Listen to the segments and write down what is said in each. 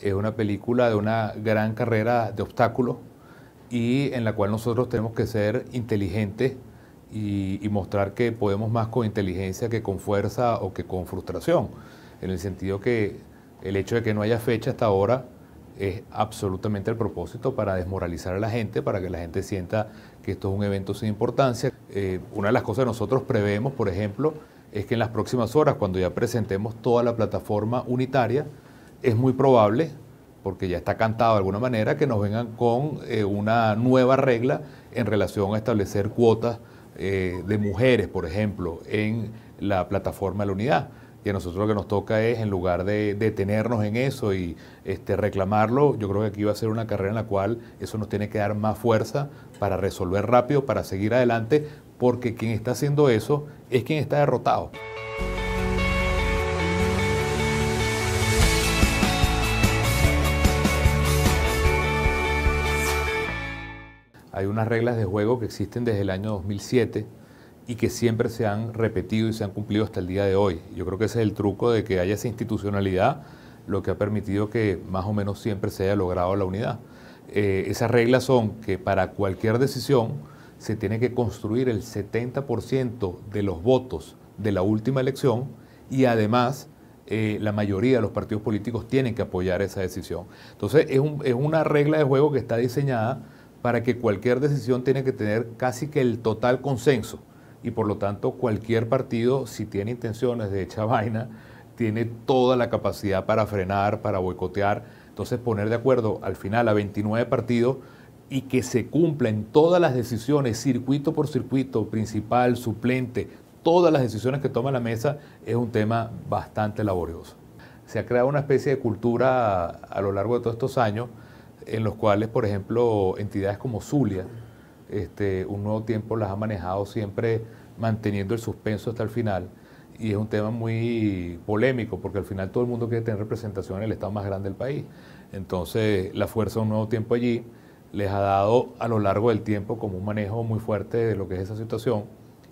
es una película de una gran carrera de obstáculos y en la cual nosotros tenemos que ser inteligentes y, mostrar que podemos más con inteligencia que con fuerza o que con frustración, en el sentido que el hecho de que no haya fecha hasta ahora es absolutamente el propósito para desmoralizar a la gente, para que la gente sienta que esto es un evento sin importancia. Eh, una de las cosas que nosotros prevemos, por ejemplo, es que en las próximas horas, cuando ya presentemos toda la plataforma unitaria, es muy probable, porque ya está cantado de alguna manera, que nos vengan con eh, una nueva regla en relación a establecer cuotas eh, de mujeres, por ejemplo, en la plataforma de la unidad. Y a nosotros lo que nos toca es, en lugar de detenernos en eso y este, reclamarlo, yo creo que aquí va a ser una carrera en la cual eso nos tiene que dar más fuerza para resolver rápido, para seguir adelante, porque quien está haciendo eso es quien está derrotado. hay unas reglas de juego que existen desde el año 2007 y que siempre se han repetido y se han cumplido hasta el día de hoy. Yo creo que ese es el truco de que haya esa institucionalidad, lo que ha permitido que más o menos siempre se haya logrado la unidad. Eh, esas reglas son que para cualquier decisión se tiene que construir el 70% de los votos de la última elección y además eh, la mayoría de los partidos políticos tienen que apoyar esa decisión. Entonces es, es una regla de juego que está diseñada para que cualquier decisión tiene que tener casi que el total consenso. Y por lo tanto, cualquier partido, si tiene intenciones de hecha vaina, tiene toda la capacidad para frenar, para boicotear. Entonces, poner de acuerdo al final a 29 partidos y que se cumplan todas las decisiones, circuito por circuito, principal, suplente, todas las decisiones que toma la mesa, es un tema bastante laborioso. Se ha creado una especie de cultura a lo largo de todos estos años en los cuales, por ejemplo, entidades como Zulia, este, un nuevo tiempo las ha manejado siempre manteniendo el suspenso hasta el final. Y es un tema muy polémico, porque al final todo el mundo quiere tener representación en el Estado más grande del país. Entonces, la fuerza de un nuevo tiempo allí les ha dado a lo largo del tiempo como un manejo muy fuerte de lo que es esa situación.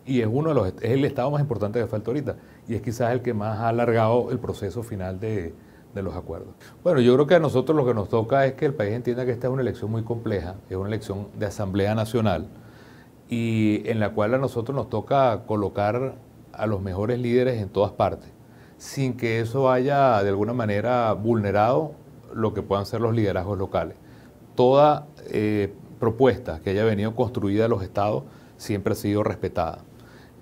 Y es uno de los, es el estado más importante que falta ahorita. Y es quizás el que más ha alargado el proceso final de, de los acuerdos. Bueno, yo creo que a nosotros lo que nos toca es que el país entienda que esta es una elección muy compleja, es una elección de Asamblea Nacional y en la cual a nosotros nos toca colocar a los mejores líderes en todas partes, sin que eso haya de alguna manera vulnerado lo que puedan ser los liderazgos locales. Toda eh, propuesta que haya venido construida a los estados siempre ha sido respetada.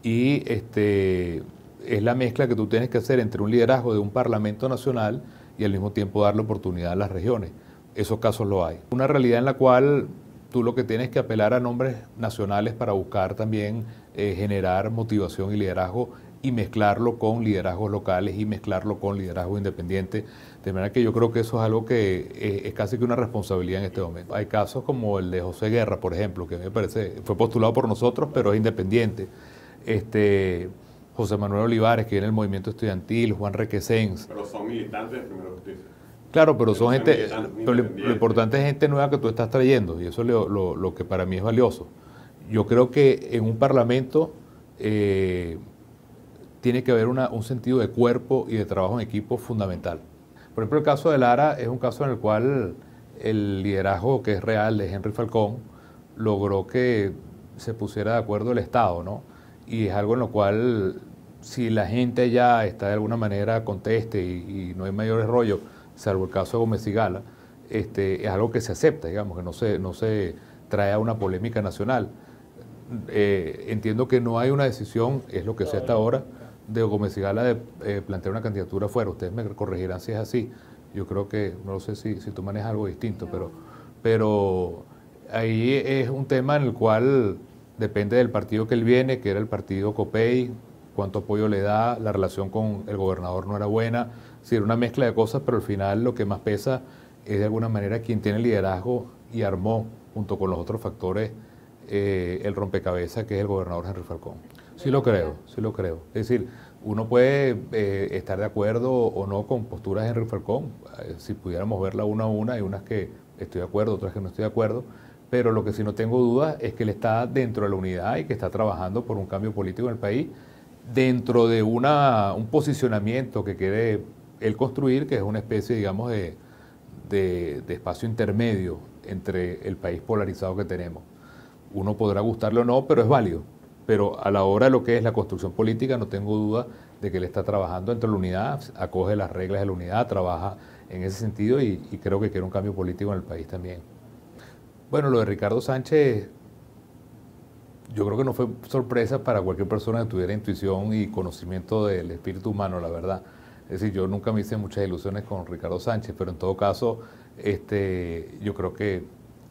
Y este, es la mezcla que tú tienes que hacer entre un liderazgo de un Parlamento Nacional y al mismo tiempo darle oportunidad a las regiones. Esos casos lo hay. Una realidad en la cual tú lo que tienes que apelar a nombres nacionales para buscar también eh, generar motivación y liderazgo y mezclarlo con liderazgos locales y mezclarlo con liderazgo independiente. De manera que yo creo que eso es algo que eh, es casi que una responsabilidad en este momento. Hay casos como el de José Guerra, por ejemplo, que me parece, fue postulado por nosotros, pero es independiente. Este, José Manuel Olivares, que viene del movimiento estudiantil, Juan Requesens. Pero son militantes de Primera Justicia. Claro, pero, son gente, lo importante es gente nueva que tú estás trayendo, y eso es lo, que para mí es valioso. Yo creo que en un parlamento eh, tiene que haber un sentido de cuerpo y de trabajo en equipo fundamental. Por ejemplo, el caso de Lara es un caso en el cual el liderazgo que es real de Henry Falcón logró que se pusiera de acuerdo el Estado, ¿no? y es algo en lo cual si la gente ya está de alguna manera conteste y, no hay mayores rollos, salvo el caso de Gómez y Gala, este, es algo que se acepta, digamos, que no se, no se trae a una polémica nacional. Eh, entiendo que no hay una decisión, es lo que sea hasta ahora, de Gómez y Gala de eh, plantear una candidatura fuera. Ustedes me corregirán si es así. Yo creo que, no sé si, si tú manejas algo distinto, pero, pero ahí es un tema en el cual depende del partido que él viene, que era el partido COPEI, cuánto apoyo le da, la relación con el gobernador no era buena, es decir, una mezcla de cosas, pero al final lo que más pesa es de alguna manera quien tiene liderazgo y armó, junto con los otros factores, eh, el rompecabezas que es el gobernador Henry Falcón. Sí lo creo, sí lo creo. Es decir, uno puede eh, estar de acuerdo o no con posturas de Henry Falcón, eh, si pudiéramos verla una a una, hay unas que estoy de acuerdo, otras que no estoy de acuerdo, pero lo que sí no tengo duda es que él está dentro de la unidad y que está trabajando por un cambio político en el país, dentro de una, un posicionamiento que quiere él construir, que es una especie, digamos, de, espacio intermedio entre el país polarizado que tenemos. Uno podrá gustarle o no, pero es válido. Pero a la hora de lo que es la construcción política, no tengo duda de que él está trabajando dentro de la unidad, acoge las reglas de la unidad, trabaja en ese sentido y creo que quiere un cambio político en el país también. Bueno, lo de Ricardo Sánchez, yo creo que no fue sorpresa para cualquier persona que tuviera intuición y conocimiento del espíritu humano, la verdad. Es decir, yo nunca me hice muchas ilusiones con Ricardo Sánchez, pero en todo caso, este, yo creo que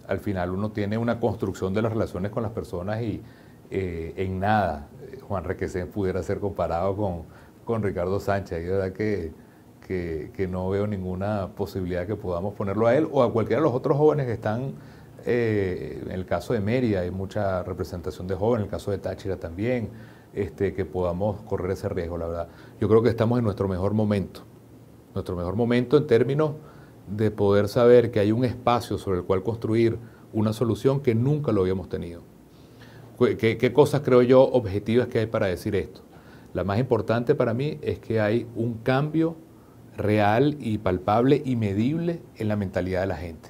al final uno tiene una construcción de las relaciones con las personas y eh, en nada eh, Juan Requesén pudiera ser comparado con, con Ricardo Sánchez. Y de verdad que, que no veo ninguna posibilidad que podamos ponerlo a él o a cualquiera de los otros jóvenes que están eh, en el caso de Mérida hay mucha representación de jóvenes, en el caso de Táchira también, este, que podamos correr ese riesgo, la verdad. Yo creo que estamos en nuestro mejor momento, nuestro mejor momento en términos de poder saber que hay un espacio sobre el cual construir una solución que nunca lo habíamos tenido. qué cosas creo yo objetivas que hay para decir esto? La más importante para mí es que hay un cambio real y palpable y medible en la mentalidad de la gente.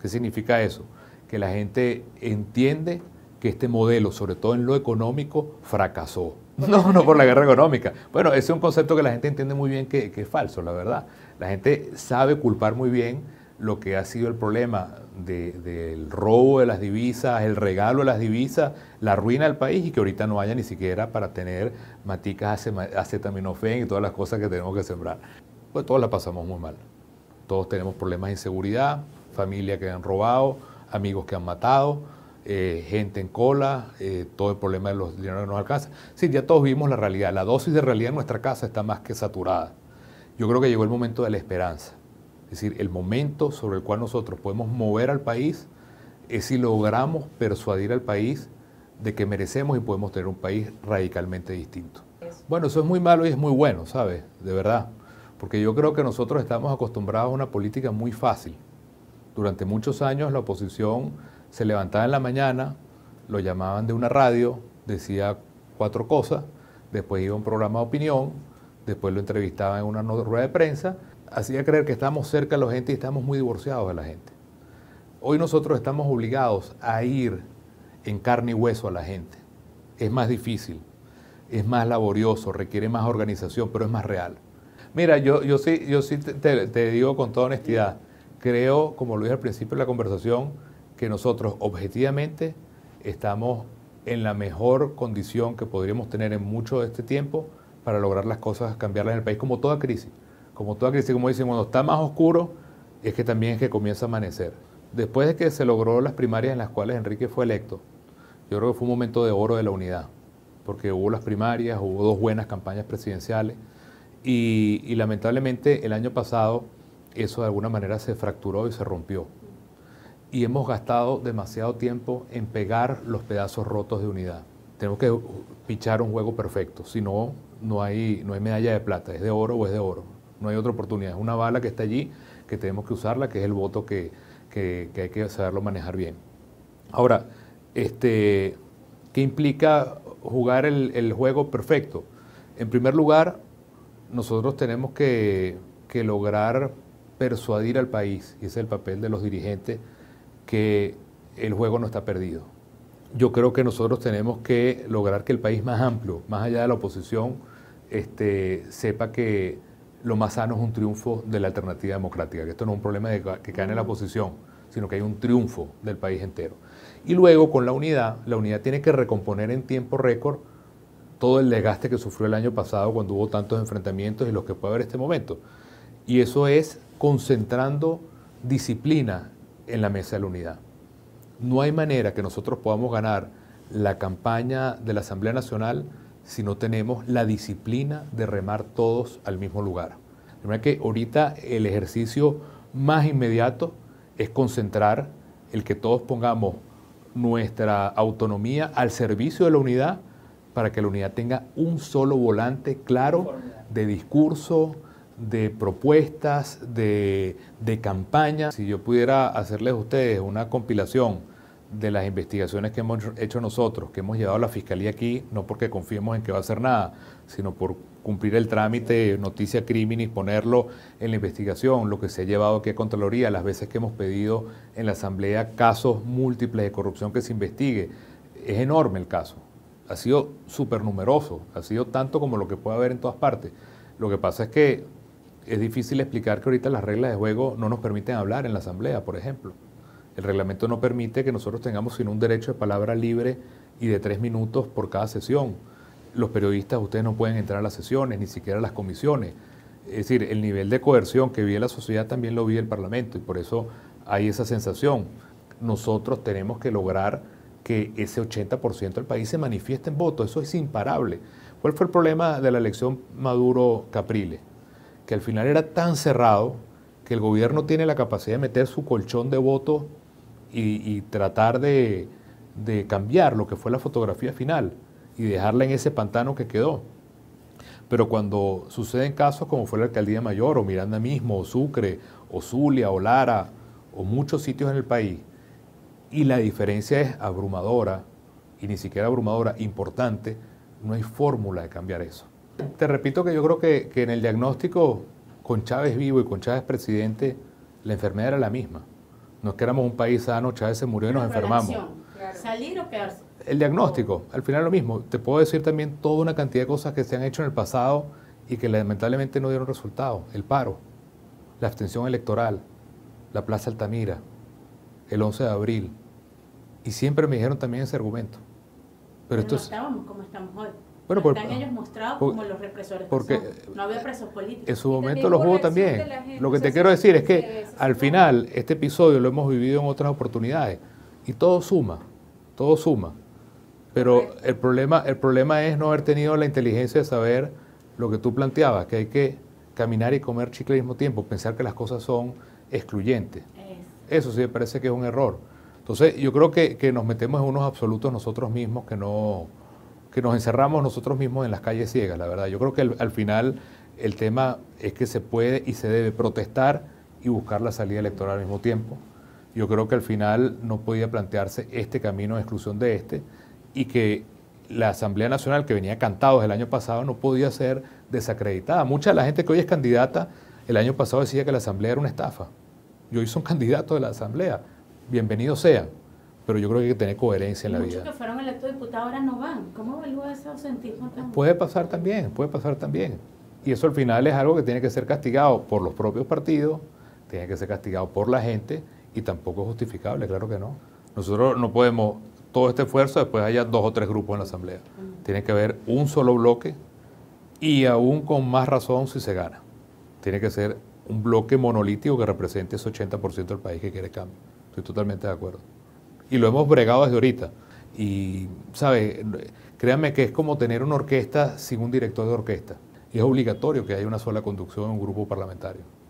¿Qué significa eso? que la gente entiende que este modelo, sobre todo en lo económico, fracasó. No, no por la guerra económica. Bueno, ese es un concepto que la gente entiende muy bien que, es falso, la verdad. La gente sabe culpar muy bien lo que ha sido el problema del robo de las divisas, el regalo de las divisas, la ruina del país y que ahorita no haya ni siquiera para tener maticas acetaminofén y todas las cosas que tenemos que sembrar. Pues todos la pasamos muy mal. Todos tenemos problemas de inseguridad, familia que han robado, amigos que han matado, eh, gente en cola, eh, todo el problema de los dineros que nos alcanza. Sí, ya todos vimos la realidad. La dosis de realidad en nuestra casa está más que saturada. Yo creo que llegó el momento de la esperanza. Es decir, el momento sobre el cual nosotros podemos mover al país es si logramos persuadir al país de que merecemos y podemos tener un país radicalmente distinto. Bueno, eso es muy malo y es muy bueno, ¿sabes? De verdad. Porque yo creo que nosotros estamos acostumbrados a una política muy fácil durante muchos años la oposición se levantaba en la mañana, lo llamaban de una radio, decía cuatro cosas, después iba a un programa de opinión, después lo entrevistaban en una rueda de prensa, hacía creer que estamos cerca de la gente y estamos muy divorciados de la gente. Hoy nosotros estamos obligados a ir en carne y hueso a la gente. Es más difícil, es más laborioso, requiere más organización, pero es más real. Mira, yo, yo sí, yo sí te, te digo con toda honestidad creo, como lo dije al principio de la conversación, que nosotros objetivamente estamos en la mejor condición que podríamos tener en mucho de este tiempo para lograr las cosas, cambiarlas en el país, como toda crisis. Como toda crisis, como dicen, cuando está más oscuro, es que también es que comienza a amanecer. Después de que se logró las primarias en las cuales Enrique fue electo, yo creo que fue un momento de oro de la unidad, porque hubo las primarias, hubo dos buenas campañas presidenciales, y, y lamentablemente el año pasado eso de alguna manera se fracturó y se rompió. Y hemos gastado demasiado tiempo en pegar los pedazos rotos de unidad. Tenemos que pichar un juego perfecto, si no, no hay, no hay medalla de plata, es de oro o es de oro. No hay otra oportunidad, es una bala que está allí, que tenemos que usarla, que es el voto que, hay que saberlo manejar bien. Ahora, este, ¿qué implica jugar el, juego perfecto? En primer lugar, nosotros tenemos que, que lograr persuadir al país, y ese es el papel de los dirigentes, que el juego no está perdido. Yo creo que nosotros tenemos que lograr que el país más amplio, más allá de la oposición, este, sepa que lo más sano es un triunfo de la alternativa democrática, que esto no es un problema de que en la oposición, sino que hay un triunfo del país entero. Y luego con la unidad, la unidad tiene que recomponer en tiempo récord todo el desgaste que sufrió el año pasado cuando hubo tantos enfrentamientos y los que puede haber este momento. Y eso es concentrando disciplina en la mesa de la unidad. No hay manera que nosotros podamos ganar la campaña de la Asamblea Nacional si no tenemos la disciplina de remar todos al mismo lugar. De manera que ahorita el ejercicio más inmediato es concentrar el que todos pongamos nuestra autonomía al servicio de la unidad para que la unidad tenga un solo volante claro de discurso, de propuestas, de, de campañas. Si yo pudiera hacerles a ustedes una compilación de las investigaciones que hemos hecho nosotros, que hemos llevado a la Fiscalía aquí, no porque confiemos en que va a hacer nada, sino por cumplir el trámite, noticia y ponerlo en la investigación, lo que se ha llevado aquí a Contraloría, las veces que hemos pedido en la Asamblea casos múltiples de corrupción que se investigue. Es enorme el caso, ha sido súper numeroso, ha sido tanto como lo que puede haber en todas partes. Lo que pasa es que es difícil explicar que ahorita las reglas de juego no nos permiten hablar en la asamblea, por ejemplo. El reglamento no permite que nosotros tengamos sino un derecho de palabra libre y de tres minutos por cada sesión. Los periodistas, ustedes no pueden entrar a las sesiones, ni siquiera a las comisiones. Es decir, el nivel de coerción que vive la sociedad también lo vive el Parlamento y por eso hay esa sensación. Nosotros tenemos que lograr que ese 80% del país se manifieste en voto. Eso es imparable. ¿Cuál fue el problema de la elección Maduro-Capriles? que al final era tan cerrado que el gobierno tiene la capacidad de meter su colchón de voto y, tratar de, de cambiar lo que fue la fotografía final y dejarla en ese pantano que quedó. Pero cuando suceden casos como fue la alcaldía mayor o Miranda mismo, o Sucre, o Zulia, o Lara, o muchos sitios en el país, y la diferencia es abrumadora, y ni siquiera abrumadora, importante, no hay fórmula de cambiar eso te repito que yo creo que, en el diagnóstico con Chávez vivo y con Chávez presidente, la enfermedad era la misma. No es éramos un país sano, Chávez se murió y nos enfermamos. ¿Salir o quedarse? El diagnóstico, al final lo mismo. Te puedo decir también toda una cantidad de cosas que se han hecho en el pasado y que lamentablemente no dieron resultado. El paro, la abstención electoral, la Plaza Altamira, el 11 de abril. Y siempre me dijeron también ese argumento. Pero, esto estábamos como estamos hoy ellos mostrados como los represores. Porque pues, no había presos políticos. En su momento los hubo también. lo que te quiero decir es que al final este episodio lo hemos vivido en otras oportunidades y todo suma, todo suma. Pero el problema, el problema es no haber tenido la inteligencia de saber lo que tú planteabas, que hay que caminar y comer chicle al mismo tiempo, pensar que las cosas son excluyentes. Eso sí me parece que es un error. Entonces yo creo que, que nos metemos en unos absolutos nosotros mismos que no, que nos encerramos nosotros mismos en las calles ciegas, la verdad. Yo creo que al, final el tema es que se puede y se debe protestar y buscar la salida electoral al mismo tiempo. Yo creo que al final no podía plantearse este camino de exclusión de este y que la Asamblea Nacional, que venía cantados el año pasado, no podía ser desacreditada. Mucha de la gente que hoy es candidata, el año pasado decía que la Asamblea era una estafa. Y hoy son candidatos de la Asamblea. Bienvenidos sean pero yo creo que hay que tener coherencia en la vida. Muchos que fueron electos diputados ahora no van. ¿Cómo evalúa ese ausentismo Puede pasar también, puede pasar también. Y eso al final es algo que tiene que ser castigado por los propios partidos, tiene que ser castigado por la gente y tampoco es justificable, claro que no. Nosotros no podemos todo este esfuerzo después haya dos o tres grupos en la asamblea. Mm. Tiene que haber un solo bloque y aún con más razón si se gana. Tiene que ser un bloque monolítico que represente ese 80% del país que quiere cambio. Estoy totalmente de acuerdo y lo hemos bregado desde ahorita. Y, ¿sabes? Créanme que es como tener una orquesta sin un director de orquesta. Y es obligatorio que haya una sola conducción en un grupo parlamentario.